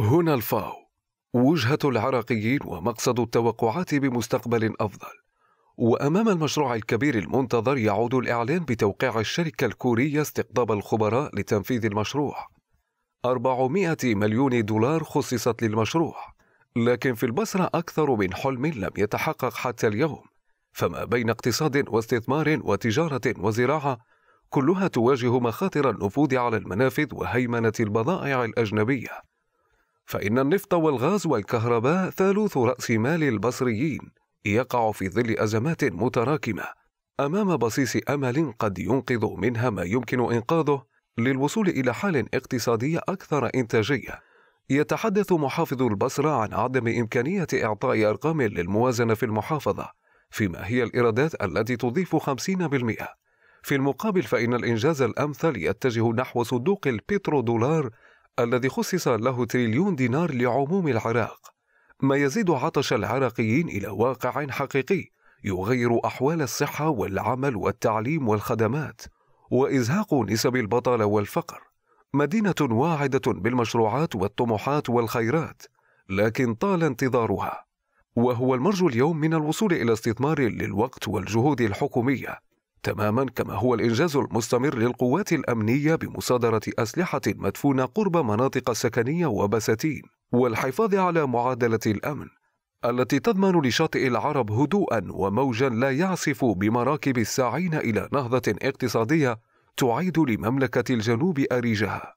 هنا الفاو وجهة العراقيين ومقصد التوقعات بمستقبل أفضل وأمام المشروع الكبير المنتظر يعود الإعلان بتوقيع الشركة الكورية استقطاب الخبراء لتنفيذ المشروع 400 مليون دولار خصصت للمشروع لكن في البصرة أكثر من حلم لم يتحقق حتى اليوم فما بين اقتصاد واستثمار وتجارة وزراعة كلها تواجه مخاطر النفوذ على المنافذ وهيمنة البضائع الأجنبية فإن النفط والغاز والكهرباء ثالوث رأس مال البصريين يقع في ظل أزمات متراكمة أمام بصيص أمل قد ينقذ منها ما يمكن إنقاذه للوصول إلى حال اقتصادي أكثر إنتاجية يتحدث محافظ البصرة عن عدم إمكانية إعطاء أرقام للموازنة في المحافظة فيما هي الإيرادات التي تضيف 50% في المقابل فإن الإنجاز الأمثل يتجه نحو صندوق البترودولار الذي خصص له تريليون دينار لعموم العراق ما يزيد عطش العراقيين إلى واقع حقيقي يغير أحوال الصحة والعمل والتعليم والخدمات وإزهاق نسب البطالة والفقر مدينة واعدة بالمشروعات والطموحات والخيرات لكن طال انتظارها وهو المرجو اليوم من الوصول إلى استثمار للوقت والجهود الحكومية تماما كما هو الإنجاز المستمر للقوات الأمنية بمصادرة أسلحة مدفونة قرب مناطق سكنية وبساتين والحفاظ على معادلة الأمن التي تضمن لشاطئ العرب هدوءا وموجا لا يعصف بمراكب الساعين إلى نهضة اقتصادية تعيد لمملكة الجنوب أريجها